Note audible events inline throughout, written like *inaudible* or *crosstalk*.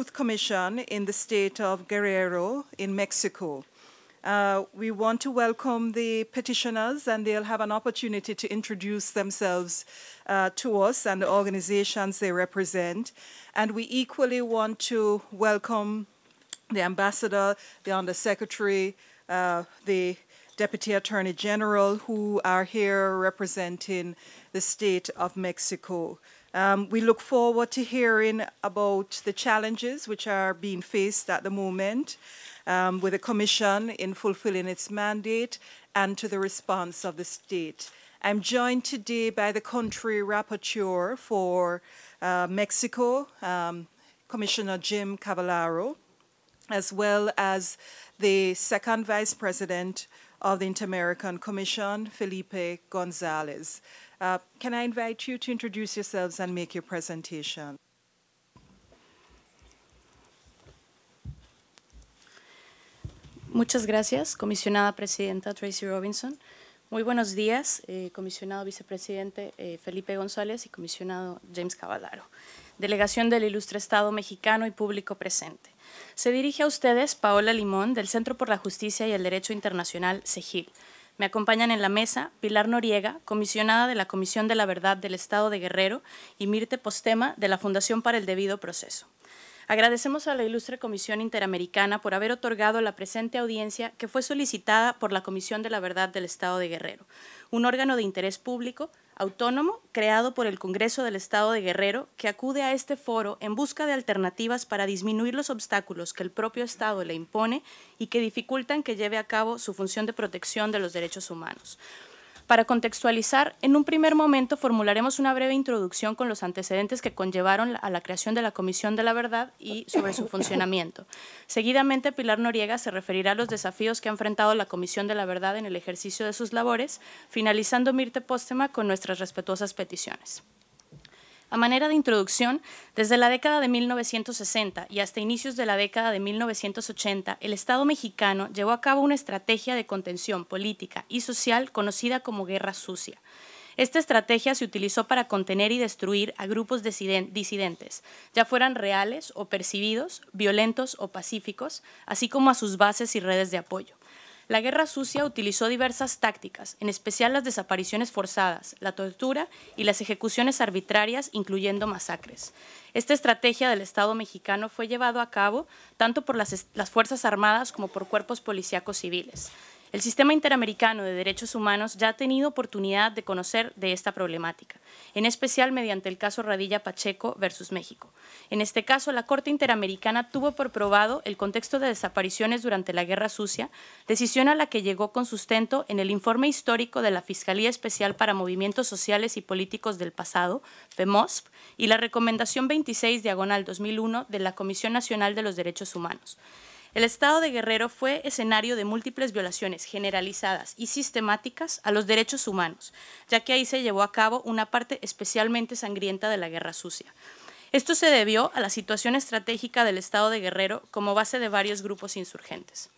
Truth Commission in the state of Guerrero in Mexico. Uh, we want to welcome the petitioners and they'll have an opportunity to introduce themselves uh, to us and the organizations they represent. And we equally want to welcome the ambassador, the undersecretary, uh, the deputy attorney general who are here representing the state of Mexico. Um, we look forward to hearing about the challenges which are being faced at the moment um, with the Commission in fulfilling its mandate and to the response of the state. I'm joined today by the country rapporteur for uh, Mexico, um, Commissioner Jim Cavallaro, as well as the second vice president of the Inter-American Commission, Felipe Gonzalez. Uh, can I invite you to introduce yourselves and make your presentation? Muchas gracias, comisionada presidenta Tracy Robinson. Muy buenos días, eh, comisionado vicepresidente eh, Felipe González y comisionado James Cavallaro. Delegación del Ilustre Estado Mexicano y público presente. Se dirige a ustedes Paola Limón del Centro por la Justicia y el Derecho Internacional, CEGIL me acompañan en la mesa Pilar Noriega, comisionada de la Comisión de la Verdad del Estado de Guerrero, y Mirte Postema, de la Fundación para el Debido Proceso. Agradecemos a la ilustre Comisión Interamericana por haber otorgado la presente audiencia que fue solicitada por la Comisión de la Verdad del Estado de Guerrero, un órgano de interés público autónomo creado por el Congreso del Estado de Guerrero que acude a este foro en busca de alternativas para disminuir los obstáculos que el propio Estado le impone y que dificultan que lleve a cabo su función de protección de los derechos humanos. Para contextualizar, en un primer momento formularemos una breve introducción con los antecedentes que conllevaron a la creación de la Comisión de la Verdad y sobre su funcionamiento. Seguidamente, Pilar Noriega se referirá a los desafíos que ha enfrentado la Comisión de la Verdad en el ejercicio de sus labores, finalizando Mirte Postema con nuestras respetuosas peticiones. A manera de introducción, desde la década de 1960 y hasta inicios de la década de 1980, el Estado mexicano llevó a cabo una estrategia de contención política y social conocida como Guerra Sucia. Esta estrategia se utilizó para contener y destruir a grupos disidentes, ya fueran reales o percibidos, violentos o pacíficos, así como a sus bases y redes de apoyo. La guerra sucia utilizó diversas tácticas, en especial las desapariciones forzadas, la tortura y las ejecuciones arbitrarias, incluyendo masacres. Esta estrategia del Estado mexicano fue llevada a cabo tanto por las, Fuerzas Armadas como por cuerpos policíacos civiles. El sistema interamericano de derechos humanos ya ha tenido oportunidad de conocer de esta problemática, en especial mediante el caso Radilla Pacheco versus México. En este caso, la Corte Interamericana tuvo por probado el contexto de desapariciones durante la Guerra Sucia, decisión a la que llegó con sustento en el informe histórico de la Fiscalía Especial para Movimientos Sociales y Políticos del Pasado, FEMOSP, y la Recomendación 26 diagonal 2001 de la Comisión Nacional de los Derechos Humanos. El estado de Guerrero fue escenario de múltiples violaciones generalizadas y sistemáticas a los derechos humanos, ya que ahí se llevó a cabo una parte especialmente sangrienta de la Guerra Sucia. Esto se debió a la situación estratégica del estado de Guerrero como base de varios grupos insurgentes.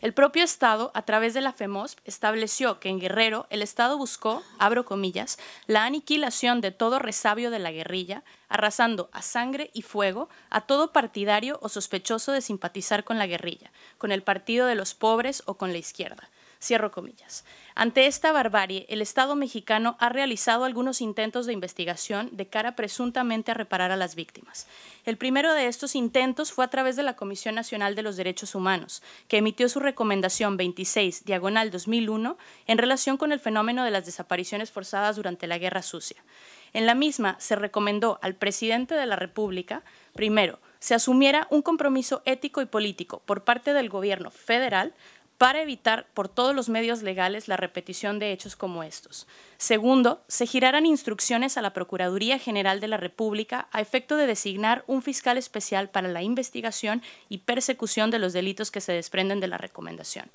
El propio Estado, a través de la FEMOSP, estableció que en Guerrero el Estado buscó, abro comillas, la aniquilación de todo resabio de la guerrilla, arrasando a sangre y fuego a todo partidario o sospechoso de simpatizar con la guerrilla, con el Partido de los Pobres o con la izquierda. Cierro comillas. Ante esta barbarie, el Estado mexicano ha realizado algunos intentos de investigación de cara presuntamente a reparar a las víctimas. El primero de estos intentos fue a través de la Comisión Nacional de los Derechos Humanos, que emitió su recomendación 26, diagonal 2001, en relación con el fenómeno de las desapariciones forzadas durante la Guerra Sucia. En la misma se recomendó al presidente de la República, primero, se asumiera un compromiso ético y político por parte del gobierno federal para evitar por todos los medios legales la repetición de hechos como estos. Segundo, se girarán instrucciones a la Procuraduría General de la República a efecto de designar un fiscal especial para la investigación y persecución de los delitos que se desprenden de la recomendación.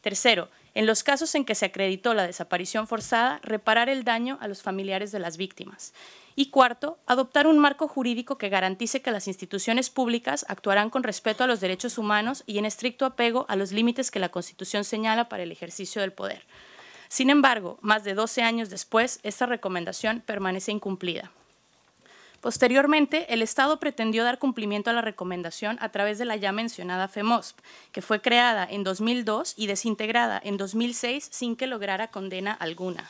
Tercero, en los casos en que se acreditó la desaparición forzada, reparar el daño a los familiares de las víctimas. Y cuarto, adoptar un marco jurídico que garantice que las instituciones públicas actuarán con respeto a los derechos humanos y en estricto apego a los límites que la Constitución señala para el ejercicio del poder. Sin embargo, más de 12 años después, esta recomendación permanece incumplida. Posteriormente, el Estado pretendió dar cumplimiento a la recomendación a través de la ya mencionada FEMOSP, que fue creada en 2002 y desintegrada en 2006 sin que lograra condena alguna.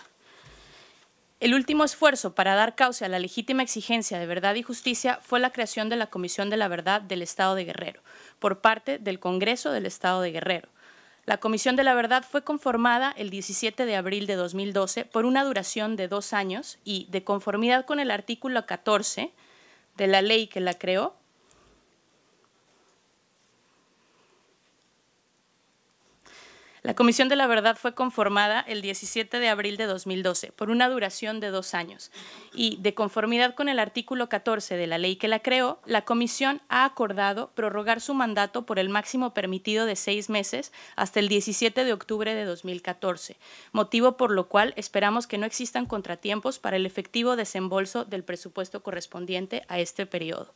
El último esfuerzo para dar causa a la legítima exigencia de verdad y justicia fue la creación de la Comisión de la Verdad del Estado de Guerrero, por parte del Congreso del Estado de Guerrero, la Comisión de la Verdad fue conformada el 17 de abril de 2012 por una duración de dos años y, de conformidad con el artículo 14 de la ley que la creó, La Comisión de la Verdad fue conformada el 17 de abril de 2012 por una duración de dos años y, de conformidad con el artículo 14 de la ley que la creó, la Comisión ha acordado prorrogar su mandato por el máximo permitido de seis meses hasta el 17 de octubre de 2014, motivo por lo cual esperamos que no existan contratiempos para el efectivo desembolso del presupuesto correspondiente a este periodo.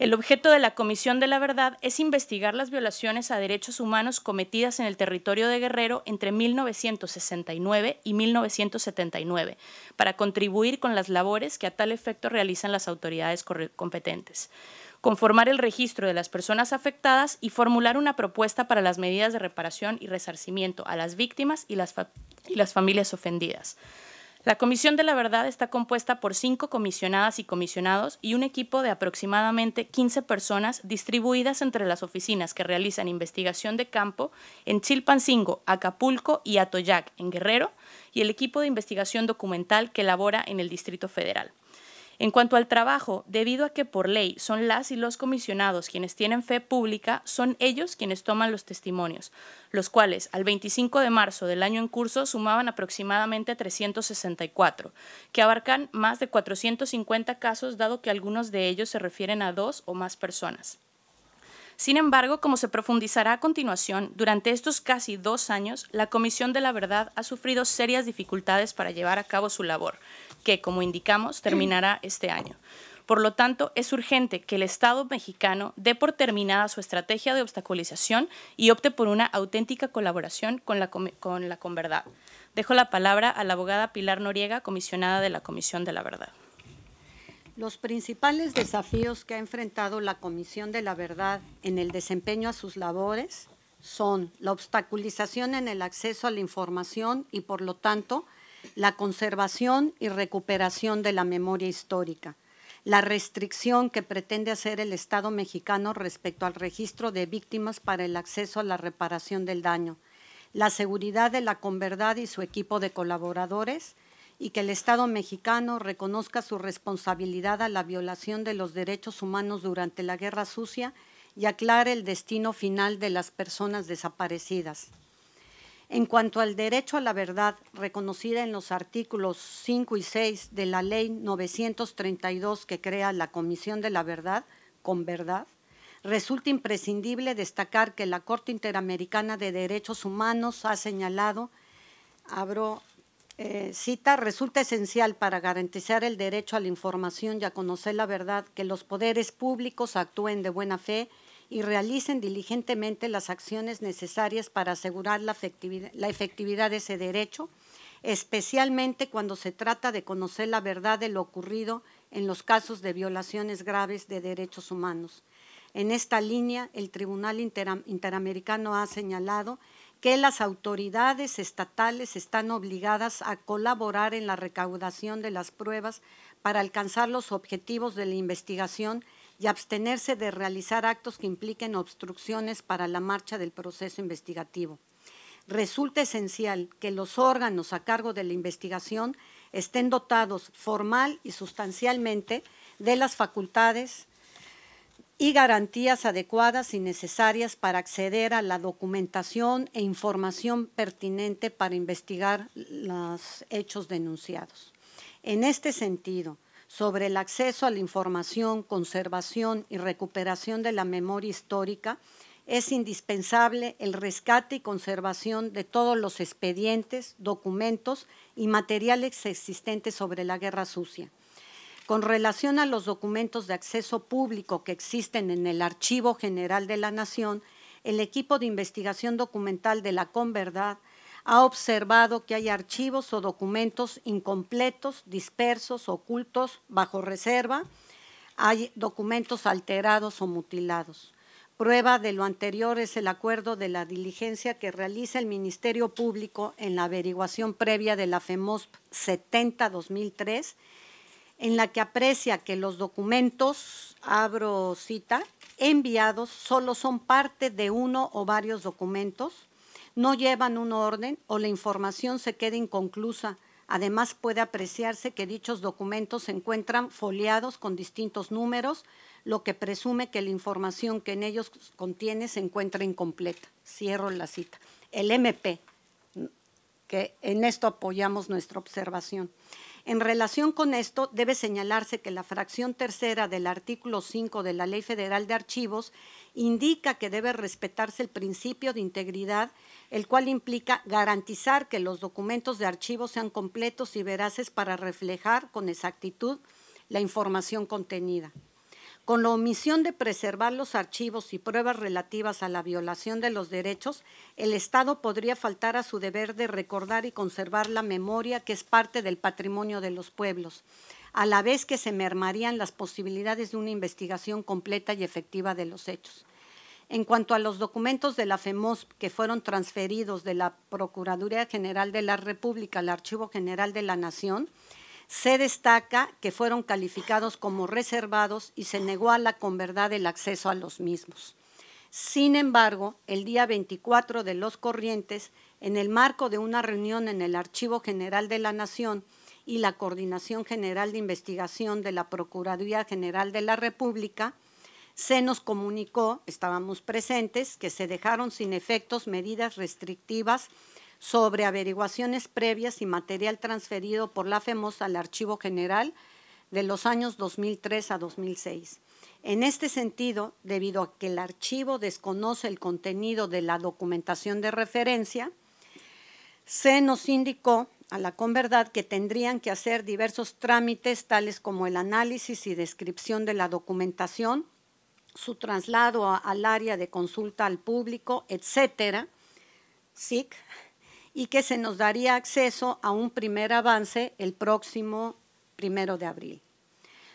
El objeto de la Comisión de la Verdad es investigar las violaciones a derechos humanos cometidas en el territorio de Guerrero entre 1969 y 1979, para contribuir con las labores que a tal efecto realizan las autoridades competentes, conformar el registro de las personas afectadas y formular una propuesta para las medidas de reparación y resarcimiento a las víctimas y las, y las familias ofendidas la Comisión de la Verdad está compuesta por cinco comisionadas y comisionados y un equipo de aproximadamente 15 personas distribuidas entre las oficinas que realizan investigación de campo en Chilpancingo, Acapulco y Atoyac, en Guerrero, y el equipo de investigación documental que elabora en el Distrito Federal. En cuanto al trabajo, debido a que por ley son las y los comisionados quienes tienen fe pública, son ellos quienes toman los testimonios, los cuales al 25 de marzo del año en curso sumaban aproximadamente 364, que abarcan más de 450 casos dado que algunos de ellos se refieren a dos o más personas. Sin embargo, como se profundizará a continuación, durante estos casi dos años, la Comisión de la Verdad ha sufrido serias dificultades para llevar a cabo su labor, que, como indicamos, terminará este año. Por lo tanto, es urgente que el Estado mexicano dé por terminada su estrategia de obstaculización y opte por una auténtica colaboración con la, con la Converdad. Dejo la palabra a la abogada Pilar Noriega, comisionada de la Comisión de la Verdad. Los principales desafíos que ha enfrentado la Comisión de la Verdad en el desempeño a sus labores son la obstaculización en el acceso a la información y, por lo tanto, la conservación y recuperación de la memoria histórica, la restricción que pretende hacer el Estado mexicano respecto al registro de víctimas para el acceso a la reparación del daño, la seguridad de la Converdad y su equipo de colaboradores, y que el Estado mexicano reconozca su responsabilidad a la violación de los derechos humanos durante la Guerra Sucia y aclare el destino final de las personas desaparecidas. En cuanto al derecho a la verdad reconocida en los artículos 5 y 6 de la Ley 932 que crea la Comisión de la Verdad, con verdad, resulta imprescindible destacar que la Corte Interamericana de Derechos Humanos ha señalado, abro eh, cita, resulta esencial para garantizar el derecho a la información y a conocer la verdad que los poderes públicos actúen de buena fe y realicen diligentemente las acciones necesarias para asegurar la efectividad, de ese derecho, especialmente cuando se trata de conocer la verdad de lo ocurrido en los casos de violaciones graves de derechos humanos. En esta línea, el Tribunal Interamericano ha señalado que las autoridades estatales están obligadas a colaborar en la recaudación de las pruebas para alcanzar los objetivos de la investigación y abstenerse de realizar actos que impliquen obstrucciones para la marcha del proceso investigativo. Resulta esencial que los órganos a cargo de la investigación estén dotados formal y sustancialmente de las facultades y garantías adecuadas y necesarias para acceder a la documentación e información pertinente para investigar los hechos denunciados. En este sentido, sobre el acceso a la información, conservación y recuperación de la memoria histórica, es indispensable el rescate y conservación de todos los expedientes, documentos y materiales existentes sobre la guerra sucia. Con relación a los documentos de acceso público que existen en el Archivo General de la Nación, el equipo de investigación documental de la Converdad ha observado que hay archivos o documentos incompletos, dispersos, ocultos, bajo reserva, hay documentos alterados o mutilados. Prueba de lo anterior es el acuerdo de la diligencia que realiza el Ministerio Público en la averiguación previa de la FEMOSP 70-2003, en la que aprecia que los documentos, abro cita, enviados solo son parte de uno o varios documentos, no llevan un orden o la información se queda inconclusa. Además, puede apreciarse que dichos documentos se encuentran foliados con distintos números, lo que presume que la información que en ellos contiene se encuentra incompleta. Cierro la cita. El MP, que en esto apoyamos nuestra observación. En relación con esto, debe señalarse que la fracción tercera del artículo 5 de la Ley Federal de Archivos indica que debe respetarse el principio de integridad, el cual implica garantizar que los documentos de archivo sean completos y veraces para reflejar con exactitud la información contenida con la omisión de preservar los archivos y pruebas relativas a la violación de los derechos, el Estado podría faltar a su deber de recordar y conservar la memoria que es parte del patrimonio de los pueblos, a la vez que se mermarían las posibilidades de una investigación completa y efectiva de los hechos. En cuanto a los documentos de la FEMOS que fueron transferidos de la Procuraduría General de la República al Archivo General de la Nación, se destaca que fueron calificados como reservados y se negó a la verdad el acceso a los mismos. Sin embargo, el día 24 de Los Corrientes, en el marco de una reunión en el Archivo General de la Nación y la Coordinación General de Investigación de la Procuraduría General de la República, se nos comunicó, estábamos presentes, que se dejaron sin efectos medidas restrictivas sobre averiguaciones previas y material transferido por la FEMOS al Archivo General de los años 2003 a 2006. En este sentido, debido a que el archivo desconoce el contenido de la documentación de referencia, se nos indicó a la Converdad que tendrían que hacer diversos trámites tales como el análisis y descripción de la documentación, su traslado al área de consulta al público, etcétera, SIC, y que se nos daría acceso a un primer avance el próximo primero de abril.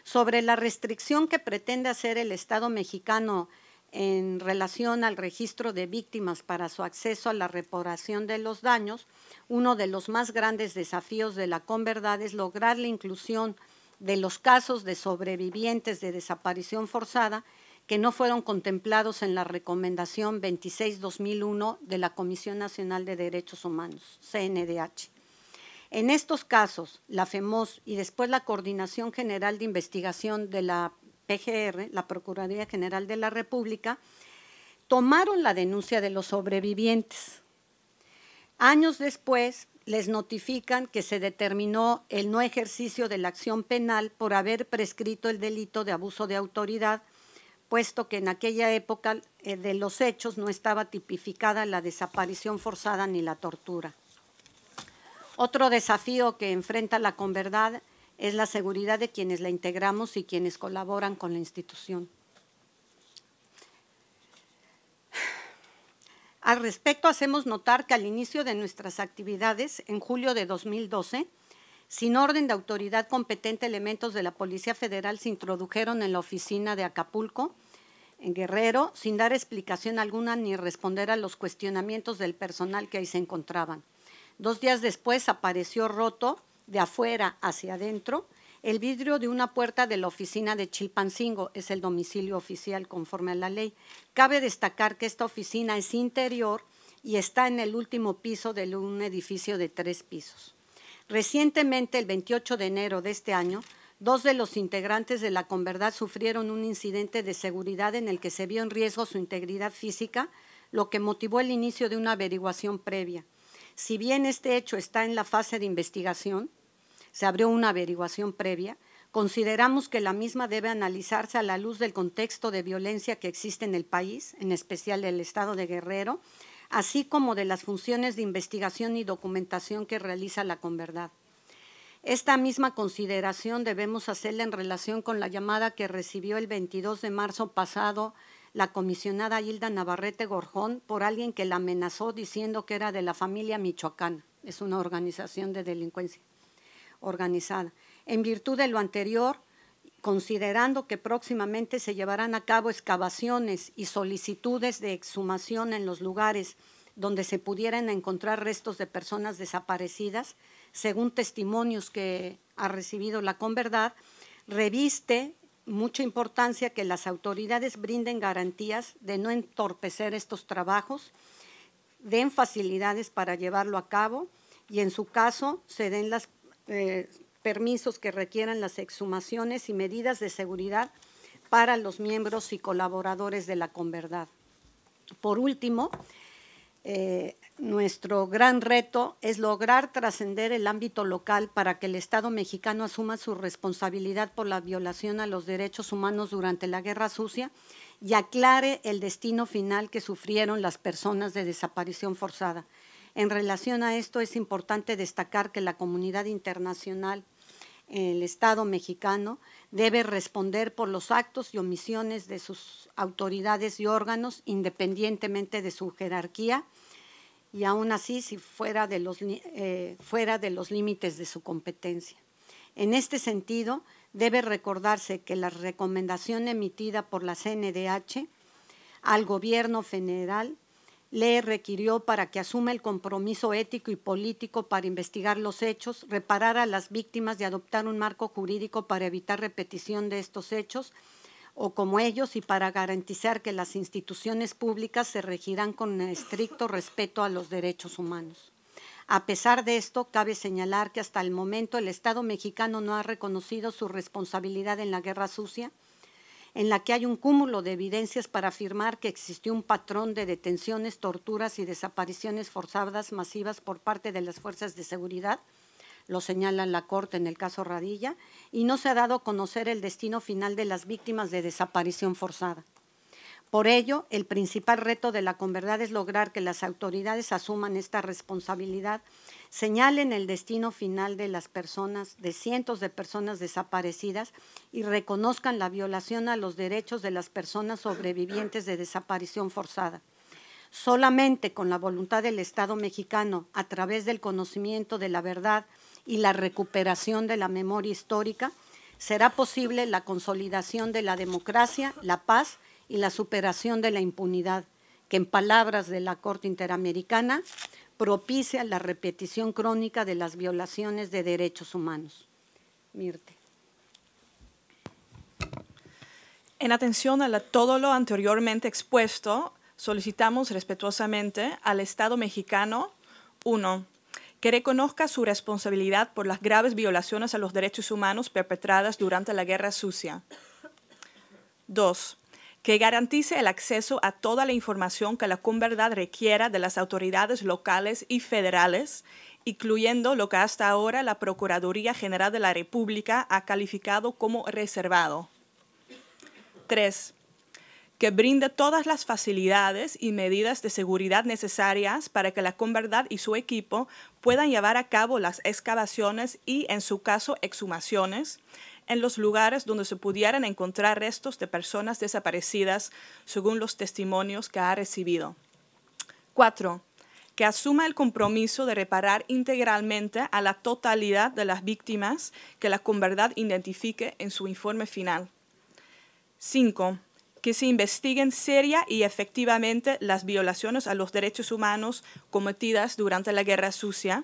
Sobre la restricción que pretende hacer el Estado mexicano en relación al registro de víctimas para su acceso a la reparación de los daños, uno de los más grandes desafíos de la Converdad es lograr la inclusión de los casos de sobrevivientes de desaparición forzada que no fueron contemplados en la Recomendación 26-2001 de la Comisión Nacional de Derechos Humanos, CNDH. En estos casos, la FEMOS y después la Coordinación General de Investigación de la PGR, la Procuraduría General de la República, tomaron la denuncia de los sobrevivientes. Años después, les notifican que se determinó el no ejercicio de la acción penal por haber prescrito el delito de abuso de autoridad puesto que en aquella época eh, de los hechos no estaba tipificada la desaparición forzada ni la tortura. Otro desafío que enfrenta la converdad es la seguridad de quienes la integramos y quienes colaboran con la institución. Al respecto, hacemos notar que al inicio de nuestras actividades, en julio de 2012, sin orden de autoridad competente, elementos de la Policía Federal se introdujeron en la oficina de Acapulco, en Guerrero, sin dar explicación alguna ni responder a los cuestionamientos del personal que ahí se encontraban. Dos días después apareció roto, de afuera hacia adentro, el vidrio de una puerta de la oficina de Chilpancingo, es el domicilio oficial conforme a la ley. Cabe destacar que esta oficina es interior y está en el último piso de un edificio de tres pisos. Recientemente, el 28 de enero de este año, dos de los integrantes de la Converdad sufrieron un incidente de seguridad en el que se vio en riesgo su integridad física, lo que motivó el inicio de una averiguación previa. Si bien este hecho está en la fase de investigación, se abrió una averiguación previa, consideramos que la misma debe analizarse a la luz del contexto de violencia que existe en el país, en especial el estado de Guerrero, así como de las funciones de investigación y documentación que realiza la Converdad. Esta misma consideración debemos hacerla en relación con la llamada que recibió el 22 de marzo pasado la comisionada Hilda Navarrete Gorjón por alguien que la amenazó diciendo que era de la familia Michoacán. Es una organización de delincuencia organizada. En virtud de lo anterior, considerando que próximamente se llevarán a cabo excavaciones y solicitudes de exhumación en los lugares donde se pudieran encontrar restos de personas desaparecidas, según testimonios que ha recibido la Converdad, reviste mucha importancia que las autoridades brinden garantías de no entorpecer estos trabajos, den facilidades para llevarlo a cabo y en su caso se den las eh, permisos que requieran las exhumaciones y medidas de seguridad para los miembros y colaboradores de la Converdad. Por último, eh, nuestro gran reto es lograr trascender el ámbito local para que el Estado mexicano asuma su responsabilidad por la violación a los derechos humanos durante la Guerra Sucia y aclare el destino final que sufrieron las personas de desaparición forzada. En relación a esto, es importante destacar que la comunidad internacional, el Estado mexicano, debe responder por los actos y omisiones de sus autoridades y órganos, independientemente de su jerarquía, y aún así si fuera de los, eh, fuera de los límites de su competencia. En este sentido, debe recordarse que la recomendación emitida por la CNDH al gobierno federal le requirió para que asuma el compromiso ético y político para investigar los hechos, reparar a las víctimas y adoptar un marco jurídico para evitar repetición de estos hechos o como ellos y para garantizar que las instituciones públicas se regirán con estricto respeto a los derechos humanos. A pesar de esto, cabe señalar que hasta el momento el Estado mexicano no ha reconocido su responsabilidad en la guerra sucia, en la que hay un cúmulo de evidencias para afirmar que existió un patrón de detenciones, torturas y desapariciones forzadas masivas por parte de las fuerzas de seguridad, lo señala la Corte en el caso Radilla, y no se ha dado a conocer el destino final de las víctimas de desaparición forzada. Por ello, el principal reto de la Converdad es lograr que las autoridades asuman esta responsabilidad señalen el destino final de las personas, de cientos de personas desaparecidas y reconozcan la violación a los derechos de las personas sobrevivientes de desaparición forzada. Solamente con la voluntad del Estado mexicano, a través del conocimiento de la verdad y la recuperación de la memoria histórica, será posible la consolidación de la democracia, la paz y la superación de la impunidad, que en palabras de la Corte Interamericana propicia la repetición crónica de las violaciones de derechos humanos. Mirte. En atención a todo lo anteriormente expuesto, solicitamos respetuosamente al Estado mexicano, uno, Que reconozca su responsabilidad por las graves violaciones a los derechos humanos perpetradas durante la Guerra Sucia. 2 que garantice el acceso a toda la información que la Converdad requiera de las autoridades locales y federales, incluyendo lo que hasta ahora la Procuraduría General de la República ha calificado como reservado. 3. Que brinde todas las facilidades y medidas de seguridad necesarias para que la Converdad y su equipo puedan llevar a cabo las excavaciones y, en su caso, exhumaciones en los lugares donde se pudieran encontrar restos de personas desaparecidas, según los testimonios que ha recibido. 4. Que asuma el compromiso de reparar integralmente a la totalidad de las víctimas que la Converdad identifique en su informe final. 5. Que se investiguen seria y efectivamente las violaciones a los derechos humanos cometidas durante la Guerra Sucia,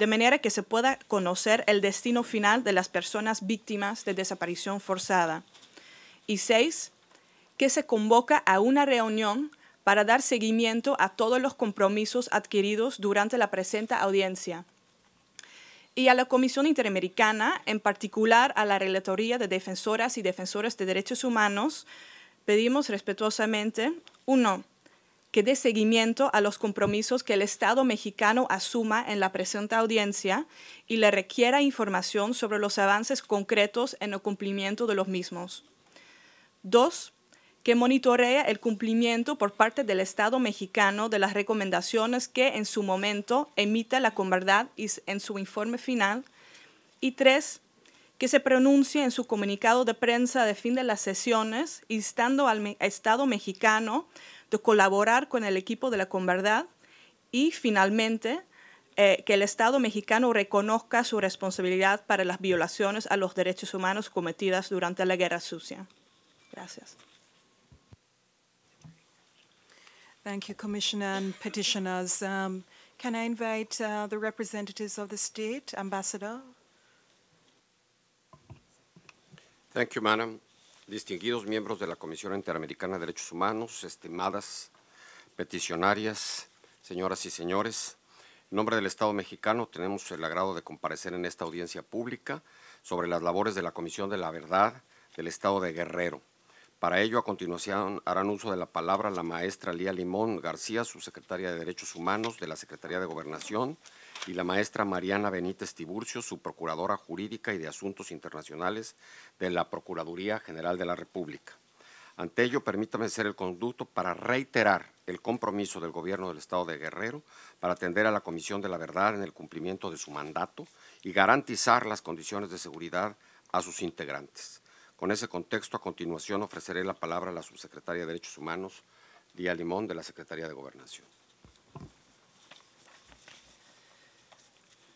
de manera que se pueda conocer el destino final de las personas víctimas de desaparición forzada. Y seis, que se convoca a una reunión para dar seguimiento a todos los compromisos adquiridos durante la presente audiencia y a la Comisión Interamericana, en particular a la Relatoría de Defensoras y Defensores de Derechos Humanos, pedimos respetuosamente, uno, que dé seguimiento a los compromisos que el Estado mexicano asuma en la presente audiencia y le requiera información sobre los avances concretos en el cumplimiento de los mismos. Dos, que monitoree el cumplimiento por parte del Estado mexicano de las recomendaciones que en su momento emita la Comverdad en su informe final. Y tres, que se pronuncie en su comunicado de prensa de fin de las sesiones instando al Estado mexicano de colaborar con el equipo de la Converdad y finalmente eh, que el Estado mexicano reconozca su responsabilidad para las violaciones a los derechos humanos cometidas durante la Guerra Sucia. Gracias. Thank you, Commissioner and petitioners. Um, can I invite uh, the representatives of the state, Ambassador? Thank you, Madam distinguidos miembros de la Comisión Interamericana de Derechos Humanos, estimadas peticionarias, señoras y señores, en nombre del Estado mexicano tenemos el agrado de comparecer en esta audiencia pública sobre las labores de la Comisión de la Verdad del Estado de Guerrero. Para ello, a continuación, harán uso de la palabra la maestra Lía Limón García, subsecretaria de Derechos Humanos de la Secretaría de Gobernación, y la maestra Mariana Benítez Tiburcio, su procuradora jurídica y de asuntos internacionales de la Procuraduría General de la República. Ante ello, permítame ser el conducto para reiterar el compromiso del Gobierno del Estado de Guerrero para atender a la Comisión de la Verdad en el cumplimiento de su mandato y garantizar las condiciones de seguridad a sus integrantes. Con ese contexto, a continuación ofreceré la palabra a la subsecretaria de Derechos Humanos, Díaz Limón, de la Secretaría de Gobernación.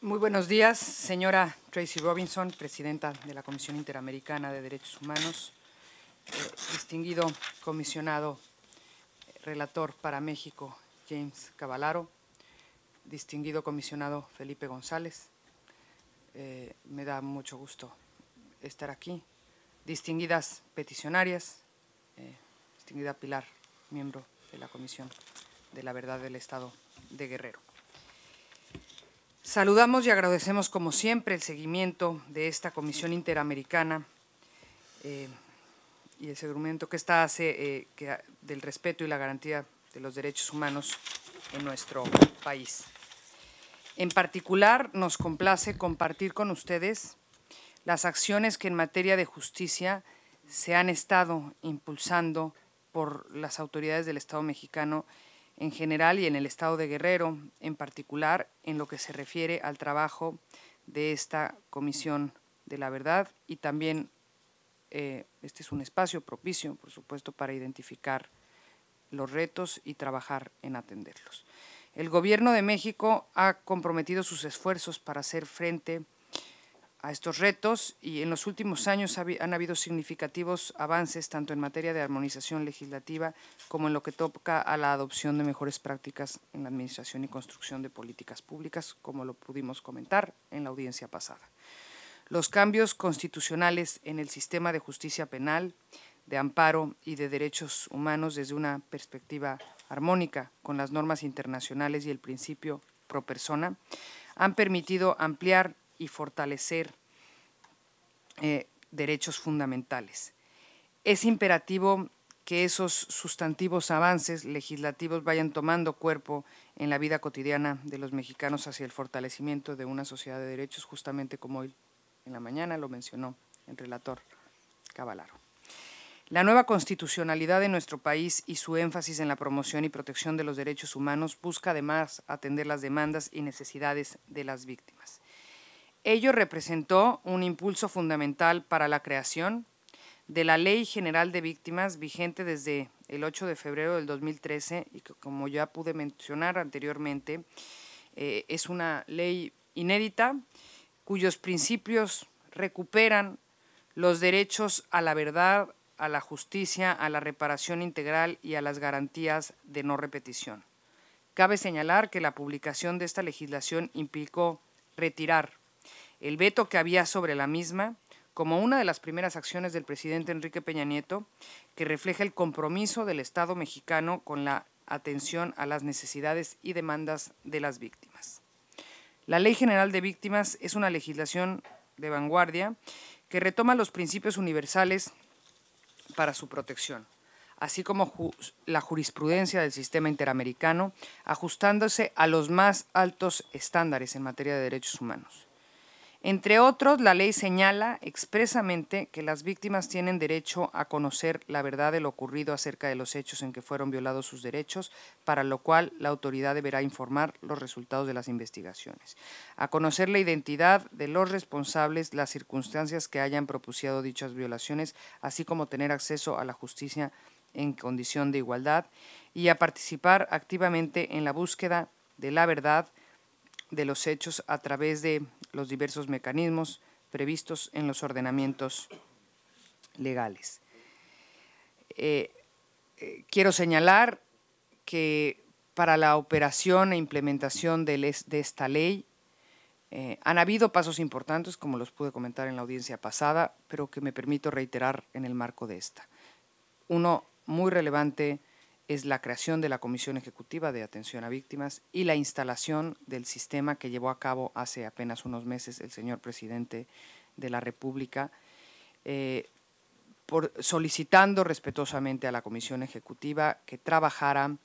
Muy buenos días, señora Tracy Robinson, presidenta de la Comisión Interamericana de Derechos Humanos, eh, distinguido comisionado eh, relator para México, James Cavalaro, distinguido comisionado Felipe González, eh, me da mucho gusto estar aquí, distinguidas peticionarias, distinguida Pilar, miembro de la Comisión de la Verdad del Estado de Guerrero. Saludamos y agradecemos como siempre el seguimiento de esta Comisión Interamericana eh, y el seguimiento que está hace eh, del respeto y la garantía de los derechos humanos en nuestro país. En particular, nos complace compartir con ustedes las acciones que en materia de justicia se han estado impulsando por las autoridades del Estado mexicano en general y en el estado de Guerrero en particular en lo que se refiere al trabajo de esta Comisión de la Verdad y también eh, este es un espacio propicio, por supuesto, para identificar los retos y trabajar en atenderlos. El Gobierno de México ha comprometido sus esfuerzos para hacer frente a estos retos y en los últimos años han habido significativos avances tanto en materia de armonización legislativa como en lo que toca a la adopción de mejores prácticas en la administración y construcción de políticas públicas, como lo pudimos comentar en la audiencia pasada. Los cambios constitucionales en el sistema de justicia penal, de amparo y de derechos humanos desde una perspectiva armónica con las normas internacionales y el principio pro persona han permitido ampliar y fortalecer eh, derechos fundamentales. Es imperativo que esos sustantivos avances legislativos vayan tomando cuerpo en la vida cotidiana de los mexicanos hacia el fortalecimiento de una sociedad de derechos, justamente como hoy en la mañana lo mencionó el relator Cavalaro. La nueva constitucionalidad de nuestro país y su énfasis en la promoción y protección de los derechos humanos busca además atender las demandas y necesidades de las víctimas. Ello representó un impulso fundamental para la creación de la Ley General de Víctimas vigente desde el 8 de febrero del 2013 y que como ya pude mencionar anteriormente, eh, es una ley inédita cuyos principios recuperan los derechos a la verdad, a la justicia, a la reparación integral y a las garantías de no repetición. Cabe señalar que la publicación de esta legislación implicó retirar el veto que había sobre la misma como una de las primeras acciones del presidente Enrique Peña Nieto, que refleja el compromiso del Estado mexicano con la atención a las necesidades y demandas de las víctimas. La Ley General de Víctimas es una legislación de vanguardia que retoma los principios universales para su protección, así como la jurisprudencia del sistema interamericano, ajustándose a los más altos estándares en materia de derechos humanos. Entre otros, la ley señala expresamente que las víctimas tienen derecho a conocer la verdad de lo ocurrido acerca de los hechos en que fueron violados sus derechos, para lo cual la autoridad deberá informar los resultados de las investigaciones, a conocer la identidad de los responsables, las circunstancias que hayan propiciado dichas violaciones, así como tener acceso a la justicia en condición de igualdad y a participar activamente en la búsqueda de la verdad, de los hechos a través de los diversos mecanismos previstos en los ordenamientos legales. Eh, eh, quiero señalar que para la operación e implementación de, esta ley eh, han habido pasos importantes, como los pude comentar en la audiencia pasada, pero que me permito reiterar en el marco de esta. Uno muy relevante es la creación de la Comisión Ejecutiva de Atención a Víctimas y la instalación del sistema que llevó a cabo hace apenas unos meses el señor presidente de la República, eh, por, solicitando respetuosamente a la Comisión Ejecutiva que trabajara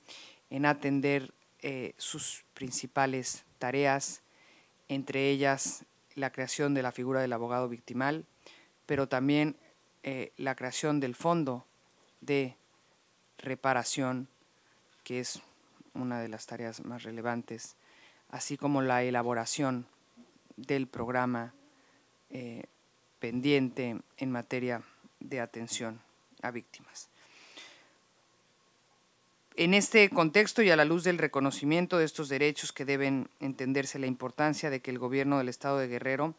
en atender eh, sus principales tareas, entre ellas la creación de la figura del abogado victimal, pero también eh, la creación del fondo de reparación, que es una de las tareas más relevantes, así como la elaboración del programa eh, pendiente en materia de atención a víctimas. En este contexto y a la luz del reconocimiento de estos derechos que deben entenderse la importancia de que el gobierno del Estado de Guerrero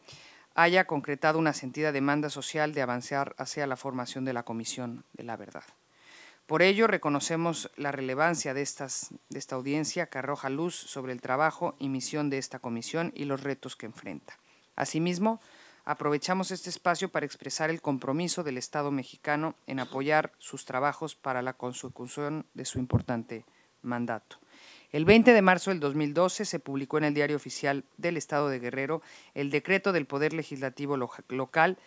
haya concretado una sentida demanda social de avanzar hacia la formación de la Comisión de la Verdad. Por ello, reconocemos la relevancia de, esta audiencia que arroja luz sobre el trabajo y misión de esta comisión y los retos que enfrenta. Asimismo, aprovechamos este espacio para expresar el compromiso del Estado mexicano en apoyar sus trabajos para la consecución de su importante mandato. El 20 de marzo del 2012 se publicó en el Diario Oficial del Estado de Guerrero el decreto del Poder Legislativo Local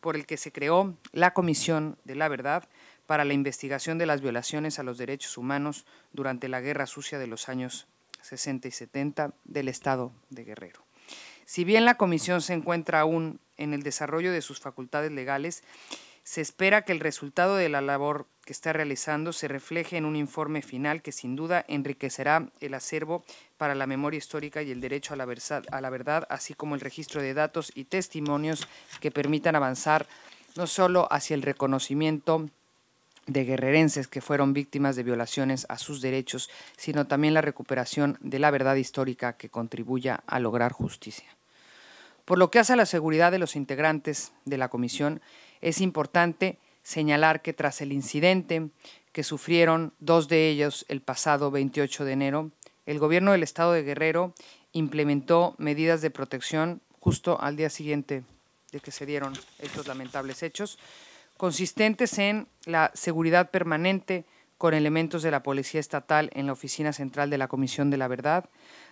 por el que se creó la Comisión de la Verdad para la investigación de las violaciones a los derechos humanos durante la Guerra Sucia de los años 60 y 70 del Estado de Guerrero. Si bien la comisión se encuentra aún en el desarrollo de sus facultades legales, se espera que el resultado de la labor que está realizando se refleje en un informe final que sin duda enriquecerá el acervo para la memoria histórica y el derecho a la, verdad, así como el registro de datos y testimonios que permitan avanzar no solo hacia el reconocimiento de guerrerenses que fueron víctimas de violaciones a sus derechos, sino también la recuperación de la verdad histórica que contribuya a lograr justicia. Por lo que hace a la seguridad de los integrantes de la comisión, es importante señalar que tras el incidente que sufrieron dos de ellos el pasado 28 de enero, el gobierno del estado de Guerrero implementó medidas de protección justo al día siguiente de que se dieron estos lamentables hechos consistentes en la seguridad permanente con elementos de la Policía Estatal en la Oficina Central de la Comisión de la Verdad,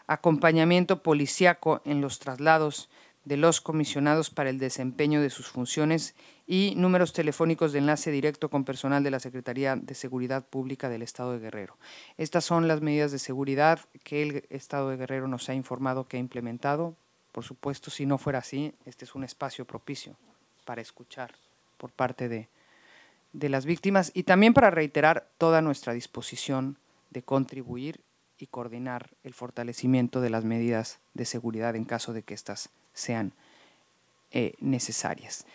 acompañamiento policiaco en los traslados de los comisionados para el desempeño de sus funciones y números telefónicos de enlace directo con personal de la Secretaría de Seguridad Pública del Estado de Guerrero. Estas son las medidas de seguridad que el Estado de Guerrero nos ha informado que ha implementado. Por supuesto, si no fuera así, este es un espacio propicio para escuchar por parte de, las víctimas y también para reiterar toda nuestra disposición de contribuir y coordinar el fortalecimiento de las medidas de seguridad en caso de que éstas sean eh, necesarias.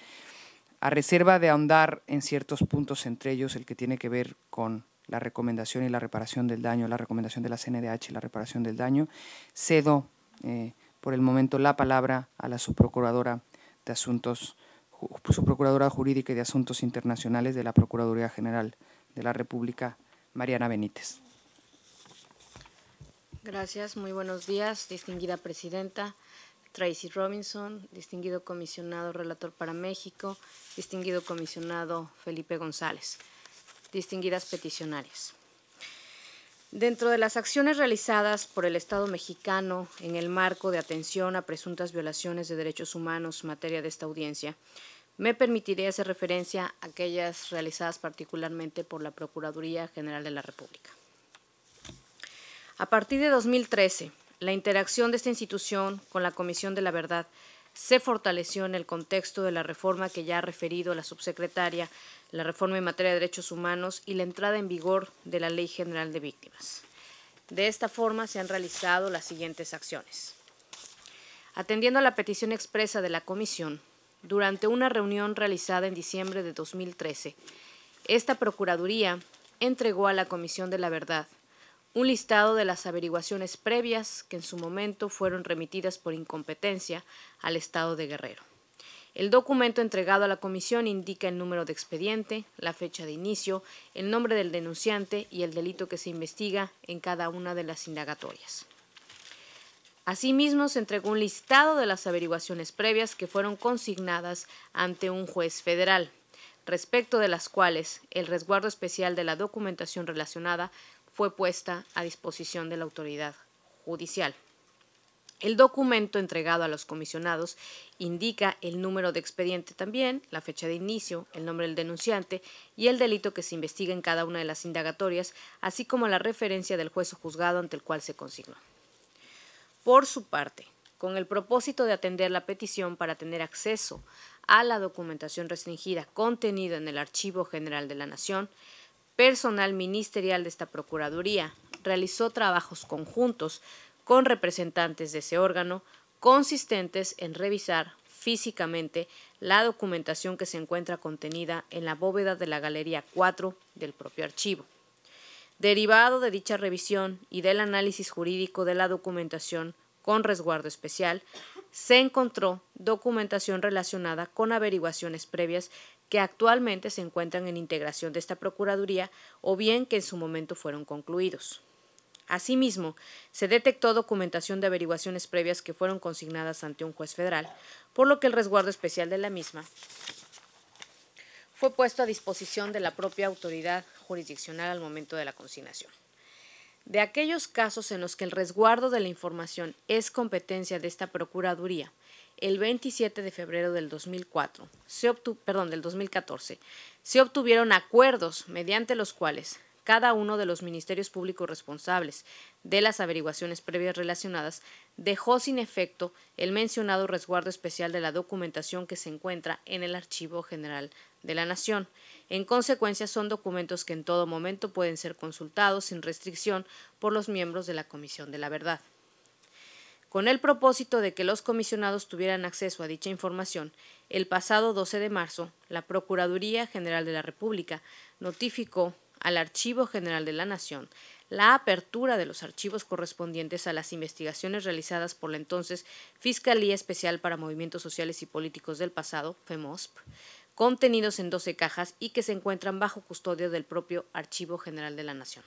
A reserva de ahondar en ciertos puntos, entre ellos el que tiene que ver con la recomendación y la reparación del daño, la recomendación de la CNDH y la reparación del daño, cedo eh, por el momento la palabra a la subprocuradora de Asuntos pues, su Procuradora Jurídica y de Asuntos Internacionales de la Procuraduría General de la República, Mariana Benítez. Gracias, muy buenos días, distinguida presidenta. Tracy Robinson, distinguido comisionado relator para México, distinguido comisionado Felipe González, distinguidas peticionarias. Dentro de las acciones realizadas por el Estado mexicano en el marco de atención a presuntas violaciones de derechos humanos en materia de esta audiencia, me permitiré hacer referencia a aquellas realizadas particularmente por la Procuraduría General de la República. A partir de 2013, la interacción de esta institución con la Comisión de la Verdad se fortaleció en el contexto de la reforma que ya ha referido la subsecretaria, la reforma en materia de derechos humanos y la entrada en vigor de la Ley General de Víctimas. De esta forma se han realizado las siguientes acciones. Atendiendo a la petición expresa de la Comisión, durante una reunión realizada en diciembre de 2013, esta Procuraduría entregó a la Comisión de la Verdad un listado de las averiguaciones previas que en su momento fueron remitidas por incompetencia al Estado de Guerrero. El documento entregado a la comisión indica el número de expediente, la fecha de inicio, el nombre del denunciante y el delito que se investiga en cada una de las indagatorias. Asimismo, se entregó un listado de las averiguaciones previas que fueron consignadas ante un juez federal, respecto de las cuales el resguardo especial de la documentación relacionada fue puesta a disposición de la autoridad judicial. El documento entregado a los comisionados indica el número de expediente también, la fecha de inicio, el nombre del denunciante y el delito que se investiga en cada una de las indagatorias, así como la referencia del juez o juzgado ante el cual se consignó. Por su parte, con el propósito de atender la petición para tener acceso a la documentación restringida contenida en el Archivo General de la Nación, personal ministerial de esta Procuraduría realizó trabajos conjuntos con representantes de ese órgano consistentes en revisar físicamente la documentación que se encuentra contenida en la bóveda de la Galería 4 del propio archivo. Derivado de dicha revisión y del análisis jurídico de la documentación con resguardo especial, se encontró documentación relacionada con averiguaciones previas que actualmente se encuentran en integración de esta Procuraduría o bien que en su momento fueron concluidos. Asimismo, se detectó documentación de averiguaciones previas que fueron consignadas ante un juez federal, por lo que el resguardo especial de la misma fue puesto a disposición de la propia autoridad jurisdiccional al momento de la consignación. De aquellos casos en los que el resguardo de la información es competencia de esta Procuraduría, el 27 de febrero del 2004, se perdón, del 2014, se obtuvieron acuerdos mediante los cuales cada uno de los ministerios públicos responsables de las averiguaciones previas relacionadas dejó sin efecto el mencionado resguardo especial de la documentación que se encuentra en el Archivo General de la Nación. En consecuencia, son documentos que en todo momento pueden ser consultados sin restricción por los miembros de la Comisión de la Verdad. Con el propósito de que los comisionados tuvieran acceso a dicha información, el pasado 12 de marzo, la Procuraduría General de la República notificó al Archivo General de la Nación la apertura de los archivos correspondientes a las investigaciones realizadas por la entonces Fiscalía Especial para Movimientos Sociales y Políticos del pasado, FEMOSP, contenidos en 12 cajas y que se encuentran bajo custodia del propio Archivo General de la Nación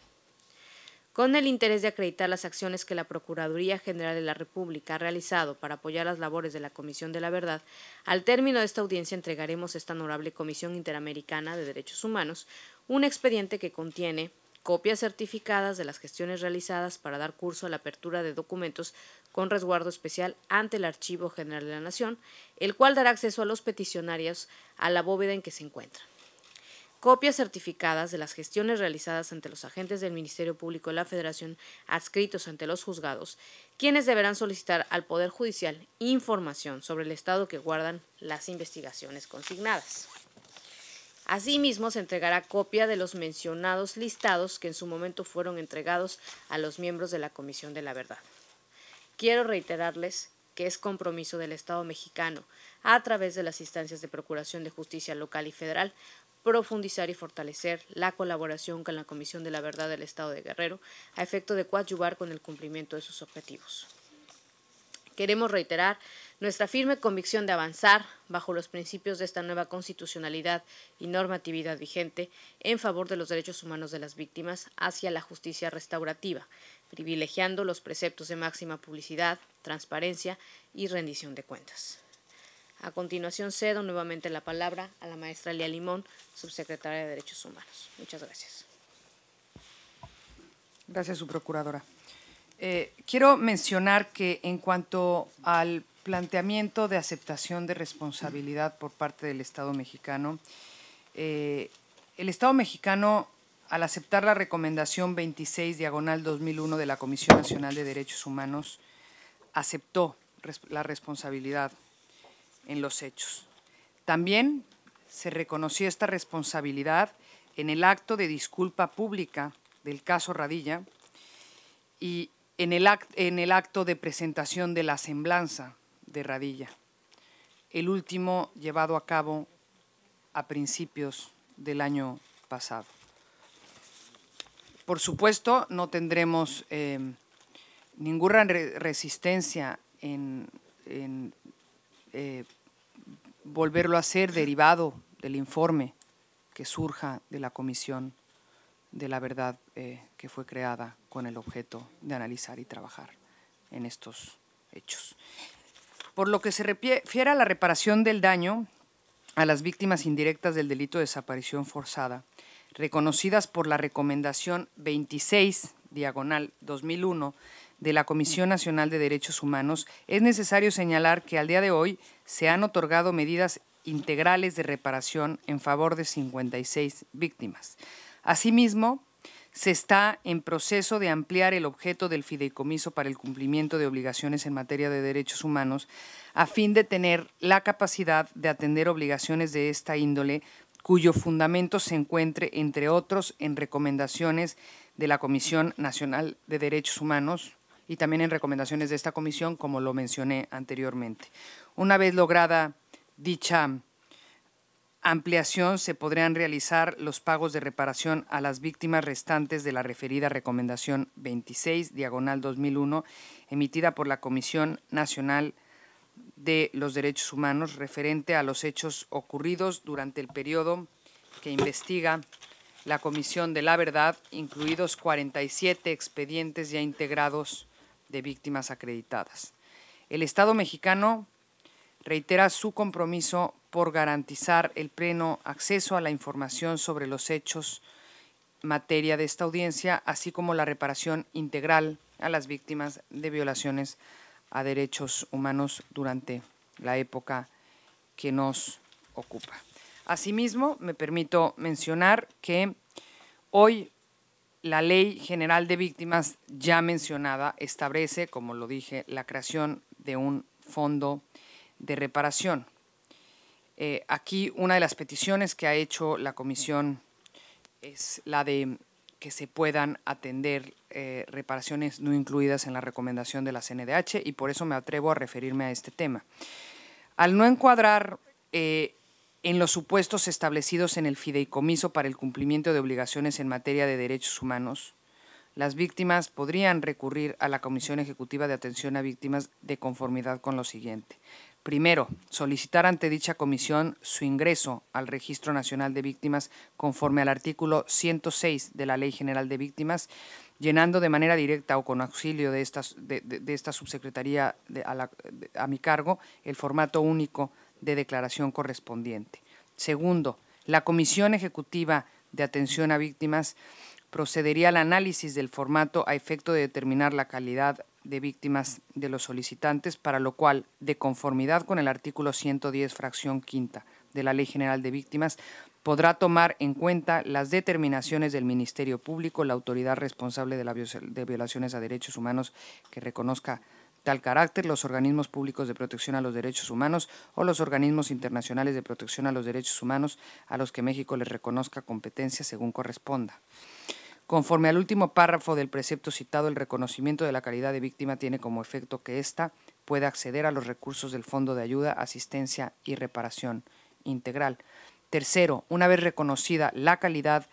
con el interés de acreditar las acciones que la Procuraduría General de la República ha realizado para apoyar las labores de la Comisión de la Verdad, al término de esta audiencia entregaremos a esta honorable Comisión Interamericana de Derechos Humanos un expediente que contiene copias certificadas de las gestiones realizadas para dar curso a la apertura de documentos con resguardo especial ante el Archivo General de la Nación, el cual dará acceso a los peticionarios a la bóveda en que se encuentran copias certificadas de las gestiones realizadas ante los agentes del Ministerio Público de la Federación adscritos ante los juzgados, quienes deberán solicitar al Poder Judicial información sobre el estado que guardan las investigaciones consignadas. Asimismo, se entregará copia de los mencionados listados que en su momento fueron entregados a los miembros de la Comisión de la Verdad. Quiero reiterarles que es compromiso del Estado mexicano, a través de las instancias de Procuración de Justicia local y federal, profundizar y fortalecer la colaboración con la Comisión de la Verdad del Estado de Guerrero a efecto de coadyuvar con el cumplimiento de sus objetivos. Queremos reiterar nuestra firme convicción de avanzar bajo los principios de esta nueva constitucionalidad y normatividad vigente en favor de los derechos humanos de las víctimas hacia la justicia restaurativa, privilegiando los preceptos de máxima publicidad, transparencia y rendición de cuentas. A continuación cedo nuevamente la palabra a la maestra Lía Limón, subsecretaria de Derechos Humanos. Muchas gracias. Gracias, su procuradora. Eh, quiero mencionar que en cuanto al planteamiento de aceptación de responsabilidad por parte del Estado mexicano, eh, el Estado mexicano, al aceptar la recomendación 26 diagonal 2001 de la Comisión Nacional de Derechos Humanos, aceptó la responsabilidad en los hechos. También se reconoció esta responsabilidad en el acto de disculpa pública del caso Radilla y en el, en el acto de presentación de la semblanza de Radilla, el último llevado a cabo a principios del año pasado. Por supuesto, no tendremos eh, ninguna resistencia en eh, volverlo a hacer derivado del informe que surja de la Comisión de la Verdad eh, que fue creada con el objeto de analizar y trabajar en estos hechos. Por lo que se refiere a la reparación del daño a las víctimas indirectas del delito de desaparición forzada, reconocidas por la Recomendación 26, diagonal 2001, de la Comisión Nacional de Derechos Humanos, es necesario señalar que al día de hoy se han otorgado medidas integrales de reparación en favor de 56 víctimas. Asimismo, se está en proceso de ampliar el objeto del fideicomiso para el cumplimiento de obligaciones en materia de derechos humanos, a fin de tener la capacidad de atender obligaciones de esta índole, cuyo fundamento se encuentre, entre otros, en recomendaciones de la Comisión Nacional de Derechos Humanos, y también en recomendaciones de esta comisión, como lo mencioné anteriormente. Una vez lograda dicha ampliación, se podrían realizar los pagos de reparación a las víctimas restantes de la referida Recomendación 26, diagonal 2001, emitida por la Comisión Nacional de los Derechos Humanos referente a los hechos ocurridos durante el periodo que investiga la Comisión de la Verdad, incluidos 47 expedientes ya integrados de víctimas acreditadas. El Estado mexicano reitera su compromiso por garantizar el pleno acceso a la información sobre los hechos materia de esta audiencia, así como la reparación integral a las víctimas de violaciones a derechos humanos durante la época que nos ocupa. Asimismo, me permito mencionar que hoy la Ley General de Víctimas ya mencionada establece, como lo dije, la creación de un fondo de reparación. Eh, aquí una de las peticiones que ha hecho la Comisión es la de que se puedan atender eh, reparaciones no incluidas en la recomendación de la CNDH y por eso me atrevo a referirme a este tema. Al no encuadrar eh, en los supuestos establecidos en el fideicomiso para el cumplimiento de obligaciones en materia de derechos humanos, las víctimas podrían recurrir a la Comisión Ejecutiva de Atención a Víctimas de conformidad con lo siguiente. Primero, solicitar ante dicha comisión su ingreso al Registro Nacional de Víctimas conforme al artículo 106 de la Ley General de Víctimas, llenando de manera directa o con auxilio de, esta subsecretaría a mi cargo el formato único de declaración correspondiente. Segundo, la Comisión Ejecutiva de Atención a Víctimas procedería al análisis del formato a efecto de determinar la calidad de víctimas de los solicitantes, para lo cual, de conformidad con el artículo 110, fracción quinta de la Ley General de Víctimas, podrá tomar en cuenta las determinaciones del Ministerio Público, la autoridad responsable de, la de violaciones a derechos humanos que reconozca tal carácter los organismos públicos de protección a los derechos humanos o los organismos internacionales de protección a los derechos humanos a los que México les reconozca competencia según corresponda. Conforme al último párrafo del precepto citado, el reconocimiento de la calidad de víctima tiene como efecto que ésta pueda acceder a los recursos del Fondo de Ayuda, Asistencia y Reparación Integral. Tercero, una vez reconocida la calidad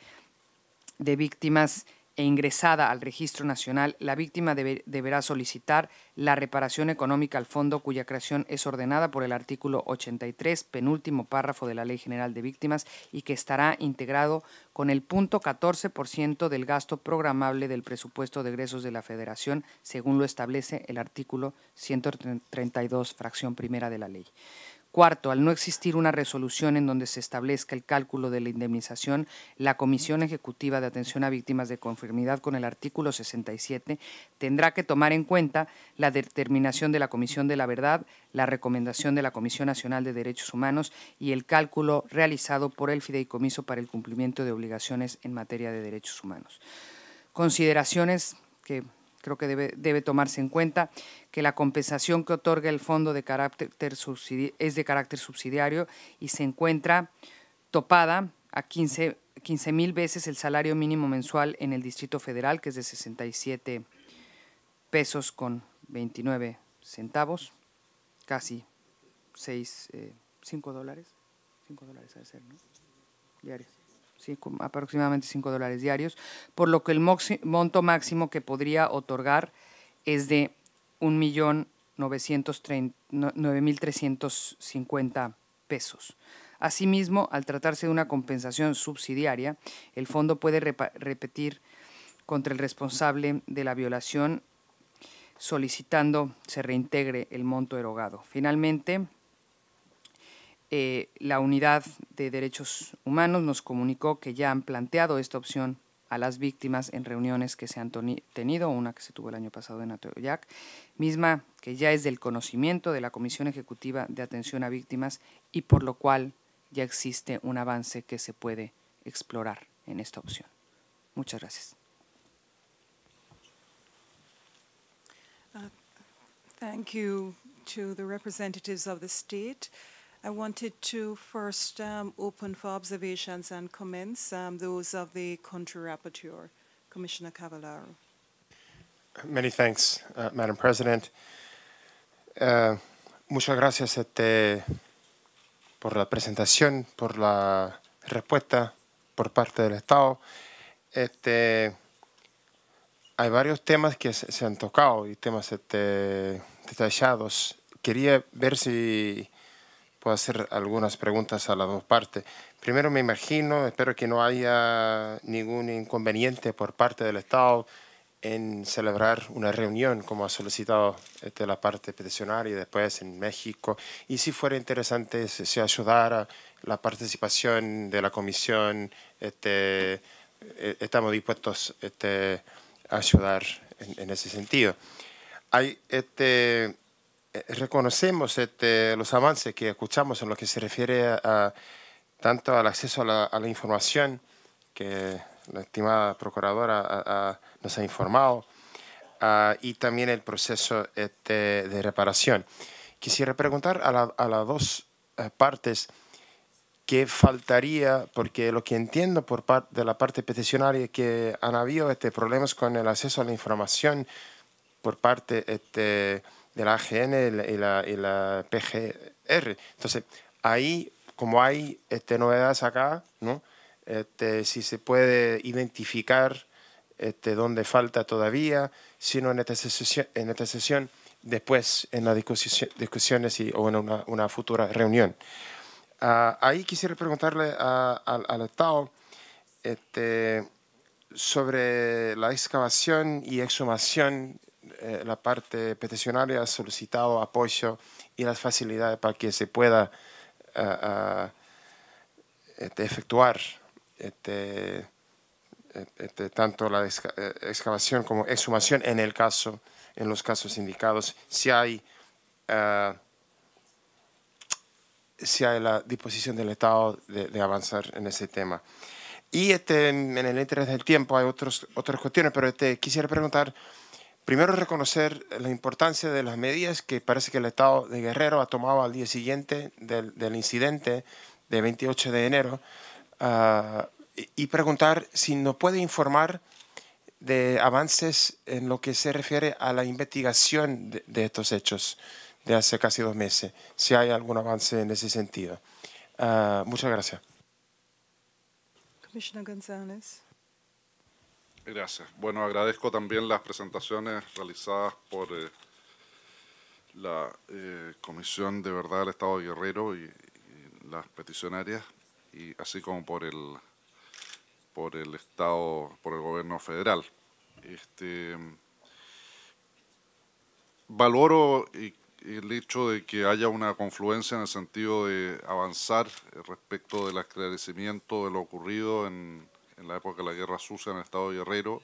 de víctimas, e ingresada al registro nacional, la víctima deberá solicitar la reparación económica al fondo cuya creación es ordenada por el artículo 83, penúltimo párrafo de la Ley General de Víctimas, y que estará integrado con el punto 14% del gasto programable del presupuesto de egresos de la Federación, según lo establece el artículo 132, fracción primera de la ley. Cuarto, al no existir una resolución en donde se establezca el cálculo de la indemnización, la Comisión Ejecutiva de Atención a Víctimas de Conformidad con el artículo 67 tendrá que tomar en cuenta la determinación de la Comisión de la Verdad, la recomendación de la Comisión Nacional de Derechos Humanos y el cálculo realizado por el Fideicomiso para el cumplimiento de obligaciones en materia de derechos humanos. Consideraciones que creo que debe, tomarse en cuenta que la compensación que otorga el fondo de carácter es de carácter subsidiario y se encuentra topada a 15 mil veces el salario mínimo mensual en el Distrito Federal, que es de 67 pesos con 29 centavos, casi 6, 5 eh, dólares, ¿sí? aproximadamente 5 dólares diarios, por lo que el monto máximo que podría otorgar es de 1.9.350 pesos. Asimismo, al tratarse de una compensación subsidiaria, el fondo puede repetir contra el responsable de la violación solicitando se reintegre el monto erogado. Finalmente, eh, la Unidad de Derechos Humanos nos comunicó que ya han planteado esta opción a las víctimas en reuniones que se han tenido, una que se tuvo el año pasado en Atoyac, misma que ya es del conocimiento de la Comisión Ejecutiva de Atención a Víctimas y por lo cual ya existe un avance que se puede explorar en esta opción. Muchas gracias. Uh, thank you to the representatives of the state. I wanted to first um, open for observations and comments, um, those of the country rapporteur, Commissioner Cavallaro. Many thanks, uh, Madam President. Uh, muchas gracias este, por la presentación, por la respuesta por parte del Estado. Este, hay varios temas que se, han tocado y temas este, detallados. Quería ver si puedo hacer algunas preguntas a las dos partes. Primero, me imagino, espero que no haya ningún inconveniente por parte del Estado en celebrar una reunión como ha solicitado este, la parte peticionaria después en México. Y si fuera interesante si, ayudara la participación de la comisión, este, e, estamos dispuestos este, a ayudar en, ese sentido. Hay este, eh, reconocemos este, los avances que escuchamos en lo que se refiere a, tanto al acceso a la, información que la estimada procuradora nos ha informado y también el proceso este, de reparación. Quisiera preguntar a, las dos eh, partes qué faltaría, porque lo que entiendo por parte de la parte peticionaria es que han habido este, problemas con el acceso a la información por parte... Este, de la AGN y la, PGR. Entonces, ahí, como hay este, novedades acá, ¿no? Este, si se puede identificar este, dónde falta todavía, sino en esta sesión, en esta sesión después en las discusiones y, o en una, futura reunión. Ah, ahí quisiera preguntarle a, al Estado este, sobre la excavación y exhumación eh, la parte peticionaria ha solicitado apoyo y las facilidades para que se pueda eh, eh, este, efectuar este, este, tanto la excavación como exhumación en el caso, en los casos indicados, si hay, si hay la disposición del Estado de, avanzar en ese tema. Y en el interés del tiempo hay otros, otras cuestiones, pero este, quisiera preguntar Primero reconocer la importancia de las medidas que parece que el Estado de Guerrero ha tomado al día siguiente del, del incidente de 28 de enero ah, y, preguntar si nos puede informar de avances en lo que se refiere a la investigación de, estos hechos de hace casi dos meses, si hay algún avance en ese sentido. Ah, muchas gracias. González. Gracias. Bueno, agradezco también las presentaciones realizadas por eh, la eh, Comisión de Verdad del Estado de Guerrero y, las peticionarias, y así como por el por el Estado, por el Gobierno Federal. Este, valoro el hecho de que haya una confluencia en el sentido de avanzar respecto del esclarecimiento de lo ocurrido en en la época de la Guerra Sucia en el Estado de Guerrero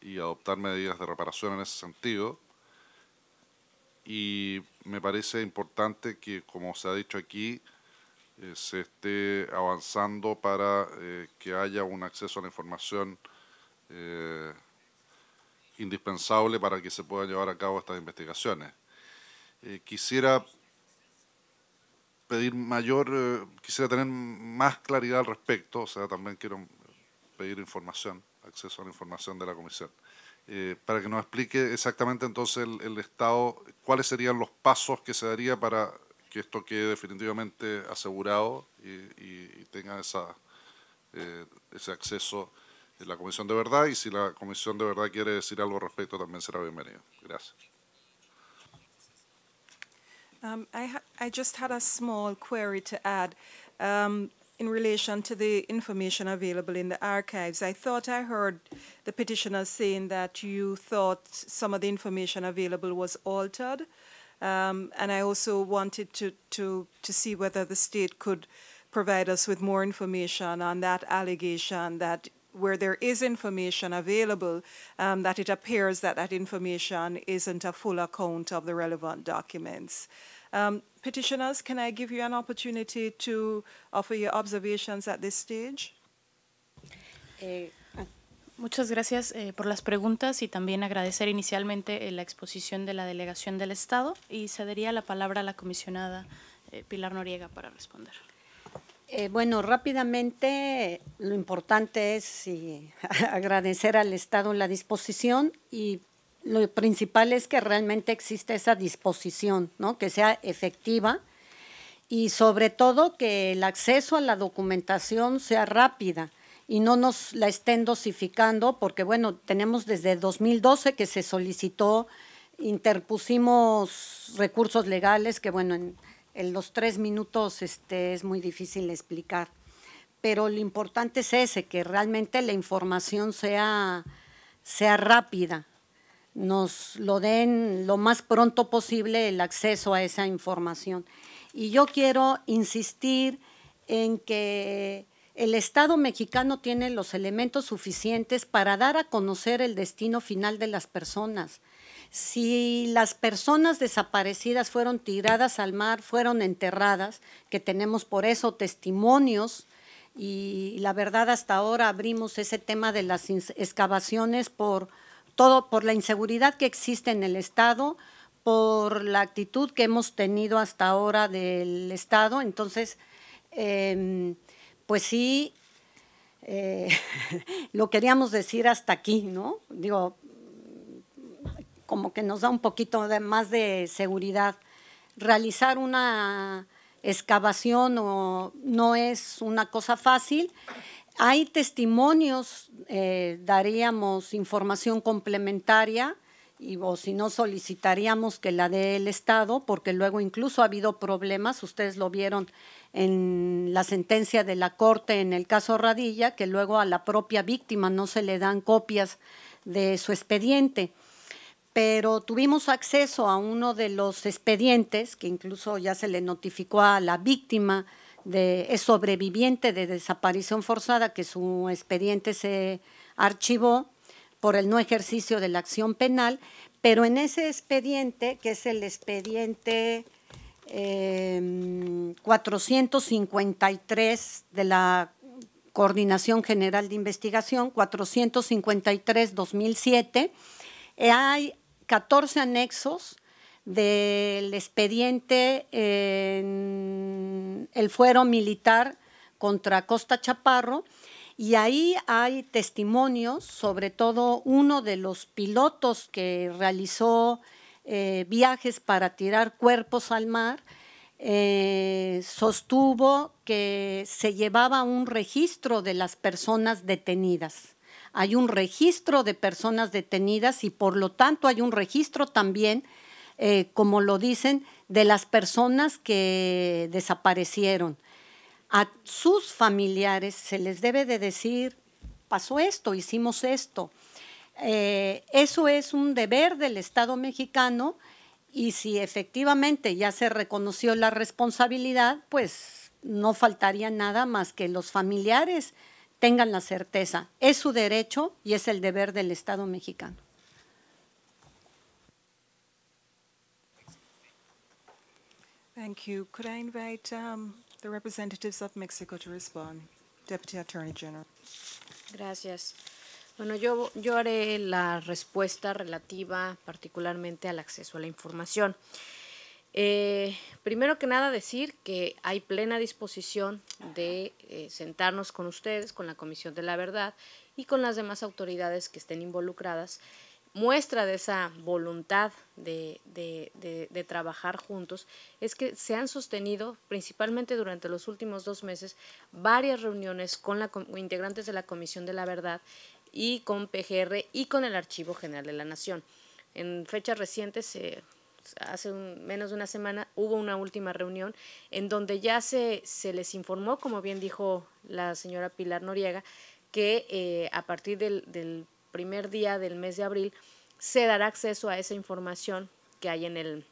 y adoptar medidas de reparación en ese sentido. Y me parece importante que, como se ha dicho aquí, eh, se esté avanzando para eh, que haya un acceso a la información eh, indispensable para que se puedan llevar a cabo estas investigaciones. quisiera pedir mayor, quisiera tener más claridad al respecto, o sea, también quiero pedir información, acceso a la información de la Comisión. Eh, para que nos explique exactamente entonces el, Estado, cuáles serían los pasos que se daría para que esto quede definitivamente asegurado y, tenga eh, ese acceso en la Comisión de Verdad y si la Comisión de Verdad quiere decir algo al respecto también será bienvenido. Gracias. Um, I just had a small um, in relation to the information available in the archives. I thought I heard the petitioner saying that you thought some of the information available was altered. Um, and I also wanted to, to, to see whether the state could provide us with more information on that allegation that where there is information available, um, that it appears that that information isn't a full account of the relevant documents. Um, petitioners, can I give you an opportunity to offer your observations at this stage? Eh, ah. muchas gracias eh, por las preguntas y también agradecer inicialmente eh, la exposición de la delegación del Estado y cedería la palabra a la comisionada Pilar Noriega para responder. bueno, rápidamente lo importante es *laughs* agradecer al Estado la disposición y lo principal es que realmente existe esa disposición, ¿no? que sea efectiva y sobre todo que el acceso a la documentación sea rápida y no nos la estén dosificando, porque bueno, tenemos desde 2012 que se solicitó, interpusimos recursos legales que bueno, en, los tres minutos este, es muy difícil explicar, pero lo importante es ese, que realmente la información sea rápida, nos lo den lo más pronto posible el acceso a esa información. Y yo quiero insistir en que el Estado mexicano tiene los elementos suficientes para dar a conocer el destino final de las personas. Si las personas desaparecidas fueron tiradas al mar, fueron enterradas, que tenemos por eso testimonios, y la verdad hasta ahora abrimos ese tema de las excavaciones por todo por la inseguridad que existe en el Estado, por la actitud que hemos tenido hasta ahora del Estado. Entonces, em, pues sí, eh, *laughs* lo queríamos decir hasta aquí, ¿no? Digo, como que nos da un poquito más de seguridad. Realizar una excavación o, no es una cosa fácil hay testimonios, eh, daríamos información complementaria y, o si no solicitaríamos que la dé el Estado, porque luego incluso ha habido problemas, ustedes lo vieron en la sentencia de la Corte en el caso Radilla, que luego a la propia víctima no se le dan copias de su expediente. Pero tuvimos acceso a uno de los expedientes, que incluso ya se le notificó a la víctima, es sobreviviente de desaparición forzada, que su expediente se archivó por el no ejercicio de la acción penal, pero en ese expediente, que es el expediente 453 em, de la Coordinación General de Investigación, 453-2007, hay 14 anexos del expediente en el fuero militar contra Costa Chaparro y ahí hay testimonios, sobre todo uno de los pilotos que realizó eh, viajes para tirar cuerpos al mar, eh, sostuvo que se llevaba un registro de las personas detenidas. Hay un registro de personas detenidas y por lo tanto hay un registro también eh, como lo dicen, de las personas que desaparecieron. A sus familiares se les debe de decir, pasó esto, hicimos esto. Eh, eso es un deber del Estado mexicano y si efectivamente ya se reconoció la responsabilidad, pues no faltaría nada más que los familiares tengan la certeza. Es su derecho y es el deber del Estado mexicano. Thank you. Could I invite um, the representatives of Mexico to respond? Deputy Attorney General. Gracias. Bueno, yo, yo haré la respuesta relativa particularmente al acceso a la información. Eh, primero que nada decir que hay plena disposición de eh, sentarnos con ustedes, con la Comisión de la Verdad y con las demás autoridades que estén involucradas muestra de esa voluntad de, trabajar juntos es que se han sostenido, principalmente durante los últimos dos meses, varias reuniones con, la, integrantes de la Comisión de la Verdad y con PGR y con el Archivo General de la Nación. En fechas recientes, eh, hace menos de una semana, hubo una última reunión en donde ya se, se les informó, como bien dijo la señora Pilar Noriega, que eh, a partir del primer día del mes de abril, se dará acceso a esa información que hay en el,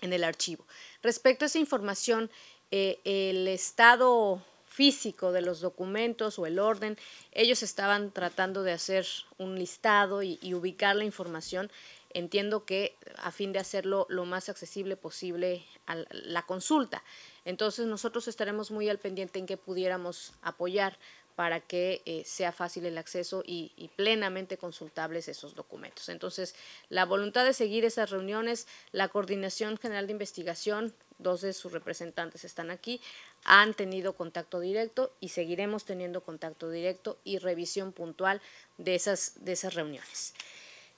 en el archivo. Respecto a esa información, eh, el estado físico de los documentos o el orden, ellos estaban tratando de hacer un listado y, y ubicar la información. Entiendo que a fin de hacerlo lo más accesible posible a la consulta. Entonces nosotros estaremos muy al pendiente en que pudiéramos apoyar para que eh, sea fácil el acceso y, plenamente consultables esos documentos. Entonces, la voluntad de seguir esas reuniones, la Coordinación General de Investigación, dos de sus representantes están aquí, han tenido contacto directo y seguiremos teniendo contacto directo y revisión puntual de esas, de esas reuniones.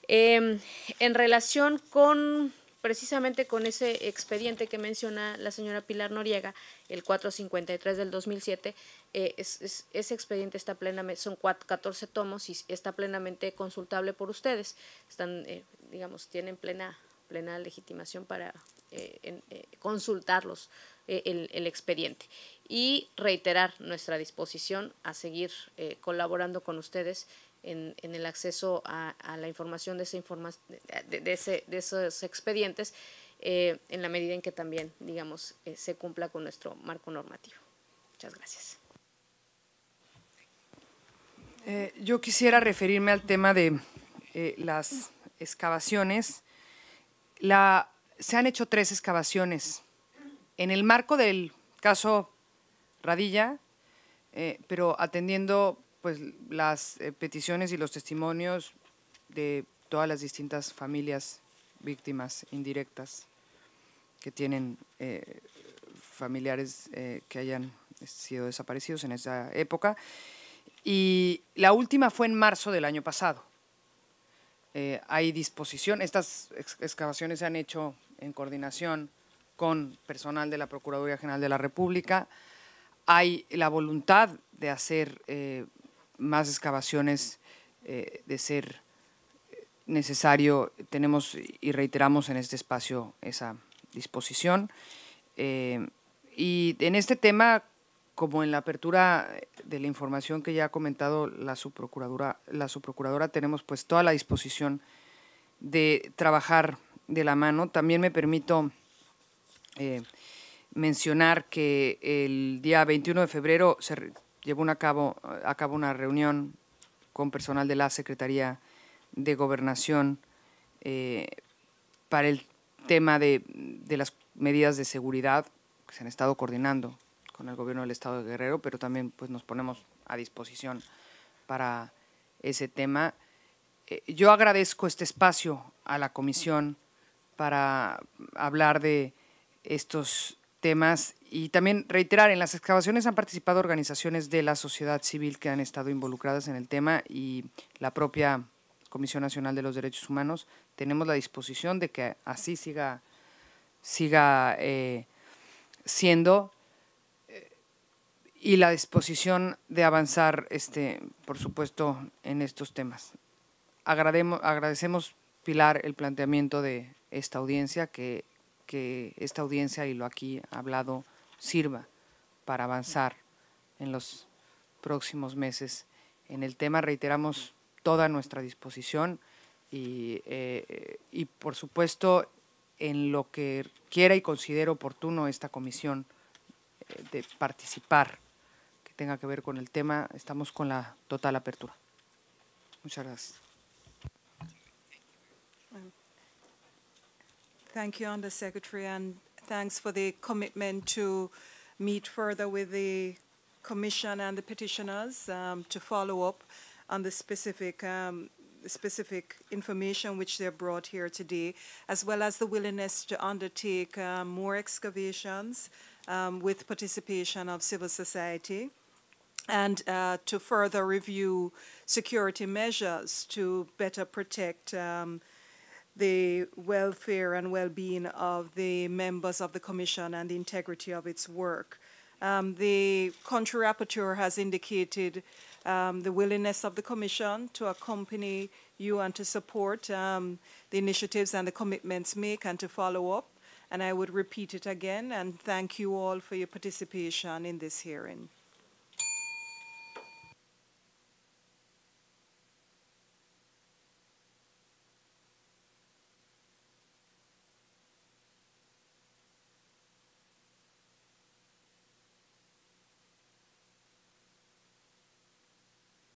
Em, en relación con precisamente con ese expediente que menciona la señora Pilar Noriega, el 453 del 2007, eh, ese expediente está plenamente, son 14 tomos y está plenamente consultable por ustedes. Están, eh, digamos, tienen plena, plena legitimación para eh, consultarlos el, expediente. Y reiterar nuestra disposición a seguir colaborando con ustedes en, el acceso a, la información de, esa de, esos expedientes eh, en la medida en que también, digamos, eh, se cumpla con nuestro marco normativo. Muchas gracias. Eh, yo quisiera referirme al tema de las excavaciones. La, se han hecho tres excavaciones en el marco del caso Radilla, pero atendiendo pues, las eh, peticiones y los testimonios de todas las distintas familias víctimas indirectas que tienen eh, familiares eh, que hayan sido desaparecidos en esa época. Y la última fue en marzo del año pasado. hay disposición, estas excavaciones se han hecho en coordinación con personal de la Procuraduría General de la República. Hay la voluntad de hacer más excavaciones eh, de ser necesario, tenemos y reiteramos en este espacio esa disposición. Eh, y en este tema, como en la apertura de la información que ya ha comentado la subprocuradora, la subprocuradora tenemos pues toda la disposición de trabajar de la mano. También me permito eh, mencionar que el día 21 de febrero se llevó a cabo, una reunión con personal de la Secretaría de Gobernación eh, para el tema de, las medidas de seguridad que se han estado coordinando con el gobierno del Estado de Guerrero, pero también pues, nos ponemos a disposición para ese tema. Eh, yo agradezco este espacio a la comisión para hablar de estos temas y también reiterar, en las excavaciones han participado organizaciones de la sociedad civil que han estado involucradas en el tema y la propia Comisión Nacional de los Derechos Humanos. Tenemos la disposición de que así siga, siga eh, siendo eh, y la disposición de avanzar, este, por supuesto, en estos temas. agradecemos, Pilar, el planteamiento de esta audiencia que que esta audiencia y lo aquí hablado sirva para avanzar en los próximos meses en el tema. Reiteramos toda nuestra disposición y, eh, por supuesto, en lo que quiera y considere oportuno esta comisión eh, de participar que tenga que ver con el tema, estamos con la total apertura. Muchas gracias. Thank you, Undersecretary, and thanks for the commitment to meet further with the Commission and the petitioners um, to follow up on the specific um, specific information which they brought here today, as well as the willingness to undertake um, more excavations um, with participation of civil society and uh, to further review security measures to better protect um, the welfare and well-being of the members of the Commission and the integrity of its work. Um, the country rapporteur has indicated um, the willingness of the Commission to accompany you and to support um, the initiatives and the commitments made and to follow up. And I would repeat it again and thank you all for your participation in this hearing.